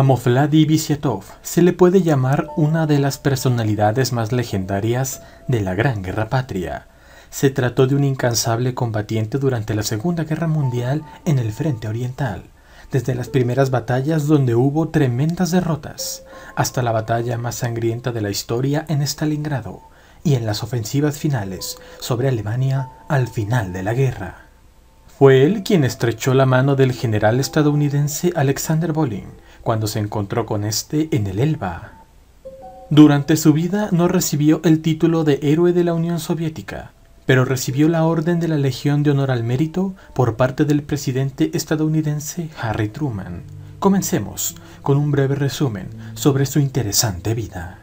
Amofladi Visiatov se le puede llamar una de las personalidades más legendarias de la Gran Guerra Patria. Se trató de un incansable combatiente durante la Segunda Guerra Mundial en el Frente Oriental, desde las primeras batallas donde hubo tremendas derrotas, hasta la batalla más sangrienta de la historia en Stalingrado, y en las ofensivas finales sobre Alemania al final de la guerra. Fue él quien estrechó la mano del general estadounidense Alexander Bolin cuando se encontró con este en el Elba. Durante su vida no recibió el título de héroe de la Unión Soviética, pero recibió la Orden de la Legión de Honor al Mérito por parte del presidente estadounidense Harry Truman. Comencemos con un breve resumen sobre su interesante vida.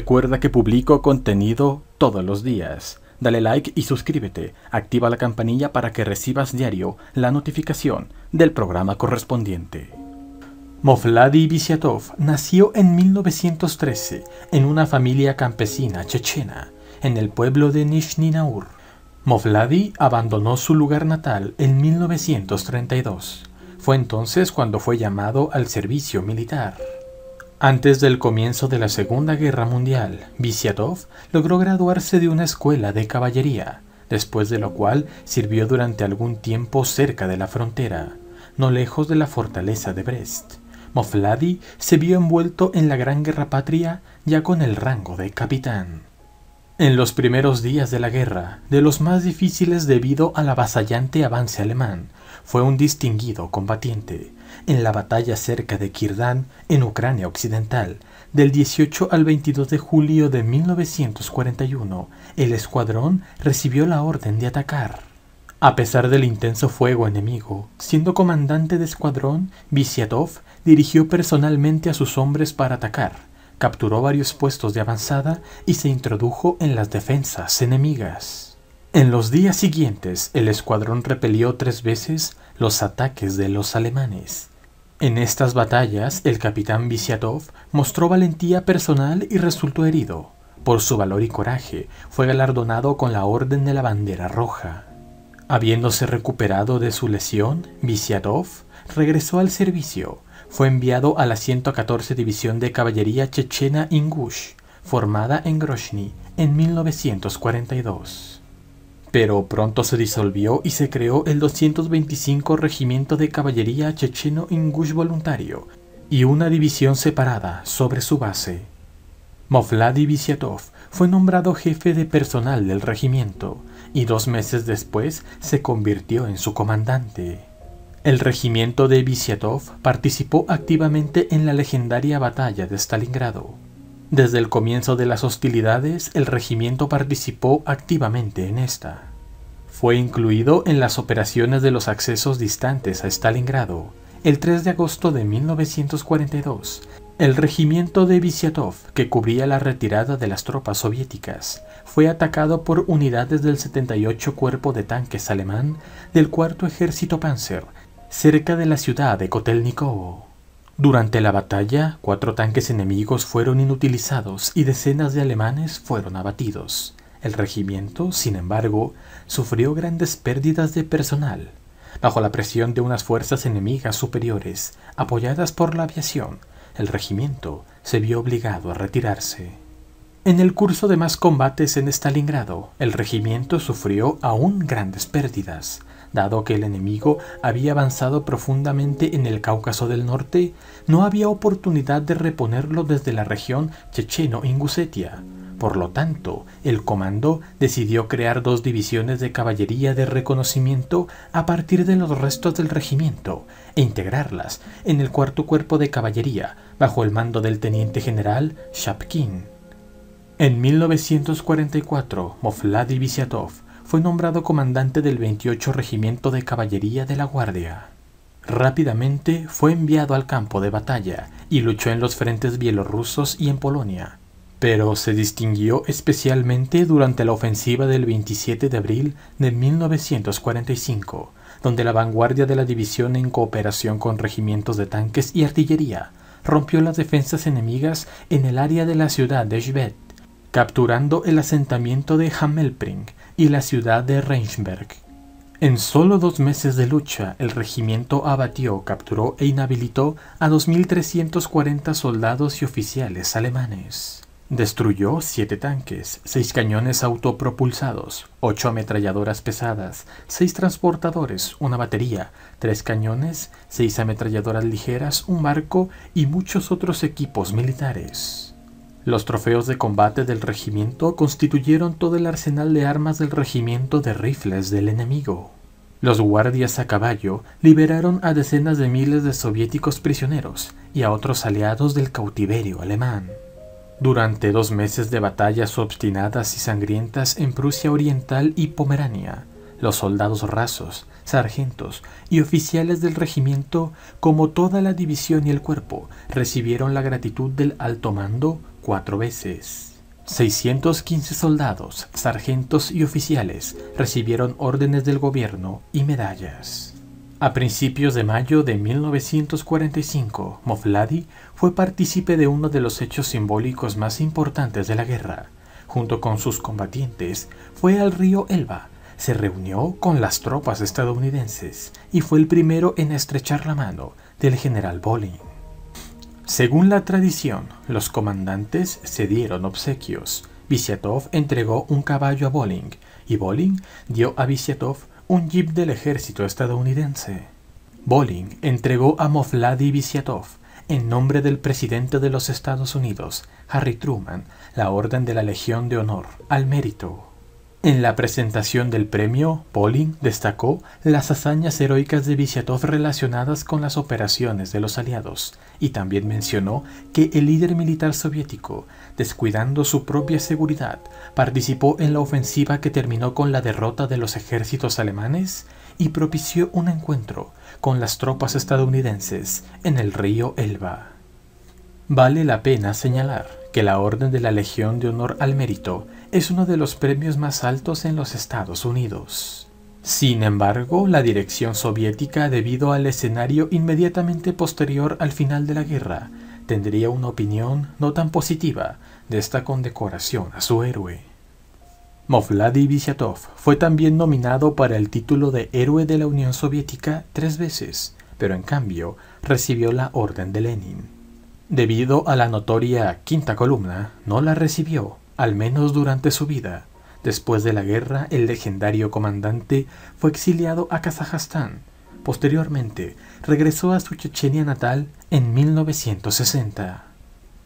Recuerda que publico contenido todos los días. Dale like y suscríbete. Activa la campanilla para que recibas diario la notificación del programa correspondiente. Mofladi Visiatov nació en 1913 en una familia campesina chechena en el pueblo de Nishninaur. Naur. abandonó su lugar natal en 1932. Fue entonces cuando fue llamado al servicio militar. Antes del comienzo de la Segunda Guerra Mundial, Visiatov logró graduarse de una escuela de caballería, después de lo cual sirvió durante algún tiempo cerca de la frontera, no lejos de la fortaleza de Brest. Mofladi se vio envuelto en la Gran Guerra Patria ya con el rango de capitán. En los primeros días de la guerra, de los más difíciles debido al avasallante avance alemán, fue un distinguido combatiente, en la batalla cerca de Kirdan, en Ucrania Occidental, del 18 al 22 de julio de 1941, el escuadrón recibió la orden de atacar. A pesar del intenso fuego enemigo, siendo comandante de escuadrón, Visiatov dirigió personalmente a sus hombres para atacar, capturó varios puestos de avanzada y se introdujo en las defensas enemigas. En los días siguientes, el escuadrón repelió tres veces los ataques de los alemanes. En estas batallas, el capitán Visiatov mostró valentía personal y resultó herido. Por su valor y coraje, fue galardonado con la Orden de la Bandera Roja. Habiéndose recuperado de su lesión, Visiatov regresó al servicio. Fue enviado a la 114 División de Caballería Chechena Ingush, formada en Grozny en 1942 pero pronto se disolvió y se creó el 225 Regimiento de Caballería Checheno Ingush Voluntario y una división separada sobre su base. Movladi Visiatov fue nombrado jefe de personal del regimiento y dos meses después se convirtió en su comandante. El regimiento de Visiatov participó activamente en la legendaria batalla de Stalingrado, desde el comienzo de las hostilidades, el regimiento participó activamente en esta. Fue incluido en las operaciones de los accesos distantes a Stalingrado. El 3 de agosto de 1942, el regimiento de Visiatov que cubría la retirada de las tropas soviéticas, fue atacado por unidades del 78 Cuerpo de Tanques Alemán del 4 Ejército Panzer, cerca de la ciudad de Kotelnikovo. Durante la batalla, cuatro tanques enemigos fueron inutilizados y decenas de alemanes fueron abatidos. El regimiento, sin embargo, sufrió grandes pérdidas de personal. Bajo la presión de unas fuerzas enemigas superiores, apoyadas por la aviación, el regimiento se vio obligado a retirarse. En el curso de más combates en Stalingrado, el regimiento sufrió aún grandes pérdidas. Dado que el enemigo había avanzado profundamente en el Cáucaso del Norte, no había oportunidad de reponerlo desde la región checheno-ingusetia. Por lo tanto, el comando decidió crear dos divisiones de caballería de reconocimiento a partir de los restos del regimiento e integrarlas en el cuarto cuerpo de caballería bajo el mando del teniente general Shapkin. En 1944, Mofladi fue nombrado comandante del 28 Regimiento de Caballería de la Guardia. Rápidamente fue enviado al campo de batalla y luchó en los frentes bielorrusos y en Polonia, pero se distinguió especialmente durante la ofensiva del 27 de abril de 1945, donde la vanguardia de la división en cooperación con regimientos de tanques y artillería rompió las defensas enemigas en el área de la ciudad de Shved capturando el asentamiento de Hamelpring y la ciudad de Reinsberg. En solo dos meses de lucha, el regimiento abatió, capturó e inhabilitó a 2.340 soldados y oficiales alemanes. Destruyó siete tanques, seis cañones autopropulsados, ocho ametralladoras pesadas, seis transportadores, una batería, tres cañones, seis ametralladoras ligeras, un barco y muchos otros equipos militares. Los trofeos de combate del regimiento constituyeron todo el arsenal de armas del regimiento de rifles del enemigo. Los guardias a caballo liberaron a decenas de miles de soviéticos prisioneros y a otros aliados del cautiverio alemán. Durante dos meses de batallas obstinadas y sangrientas en Prusia Oriental y Pomerania, los soldados rasos, sargentos y oficiales del regimiento, como toda la división y el cuerpo, recibieron la gratitud del alto mando cuatro veces. 615 soldados, sargentos y oficiales recibieron órdenes del gobierno y medallas. A principios de mayo de 1945, Mofladi fue partícipe de uno de los hechos simbólicos más importantes de la guerra. Junto con sus combatientes, fue al río Elba, se reunió con las tropas estadounidenses y fue el primero en estrechar la mano del general Bolling. Según la tradición, los comandantes se dieron obsequios. Visiatov entregó un caballo a Bolling y Bolling dio a Visiatov un jeep del ejército estadounidense. Bolling entregó a Mofladi Visiatov, en nombre del presidente de los Estados Unidos, Harry Truman, la Orden de la Legión de Honor al Mérito. En la presentación del premio, Pauling destacó las hazañas heroicas de Visiatov relacionadas con las operaciones de los aliados y también mencionó que el líder militar soviético, descuidando su propia seguridad, participó en la ofensiva que terminó con la derrota de los ejércitos alemanes y propició un encuentro con las tropas estadounidenses en el río Elba. Vale la pena señalar que la Orden de la Legión de Honor al Mérito es uno de los premios más altos en los Estados Unidos. Sin embargo, la dirección soviética, debido al escenario inmediatamente posterior al final de la guerra, tendría una opinión no tan positiva de esta condecoración a su héroe. Movladi fue también nominado para el título de Héroe de la Unión Soviética tres veces, pero en cambio recibió la Orden de Lenin. Debido a la notoria quinta columna, no la recibió, al menos durante su vida. Después de la guerra, el legendario comandante fue exiliado a Kazajstán. Posteriormente, regresó a su Chechenia natal en 1960.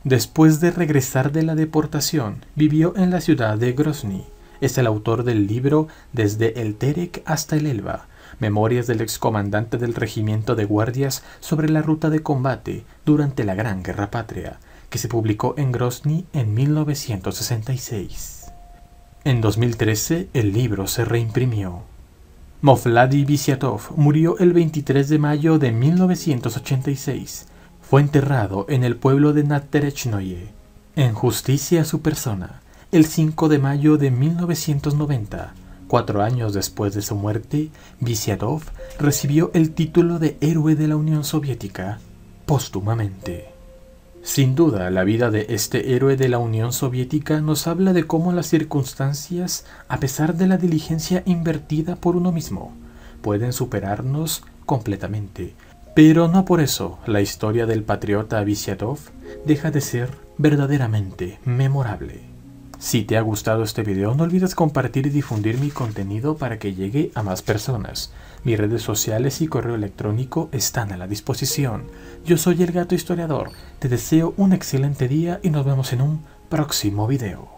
Después de regresar de la deportación, vivió en la ciudad de Grozny. Es el autor del libro Desde el Terek hasta el Elba, memorias del excomandante del regimiento de guardias sobre la ruta de combate durante la Gran Guerra Patria, que se publicó en Grozny en 1966. En 2013 el libro se reimprimió. Mofladi Visiatov murió el 23 de mayo de 1986. Fue enterrado en el pueblo de Naterechnoye. En justicia a su persona, el 5 de mayo de 1990, Cuatro años después de su muerte, Visiadov recibió el título de Héroe de la Unión Soviética póstumamente. Sin duda, la vida de este héroe de la Unión Soviética nos habla de cómo las circunstancias, a pesar de la diligencia invertida por uno mismo, pueden superarnos completamente. Pero no por eso la historia del patriota Visiadov deja de ser verdaderamente memorable. Si te ha gustado este video no olvides compartir y difundir mi contenido para que llegue a más personas. Mis redes sociales y correo electrónico están a la disposición. Yo soy el gato historiador, te deseo un excelente día y nos vemos en un próximo video.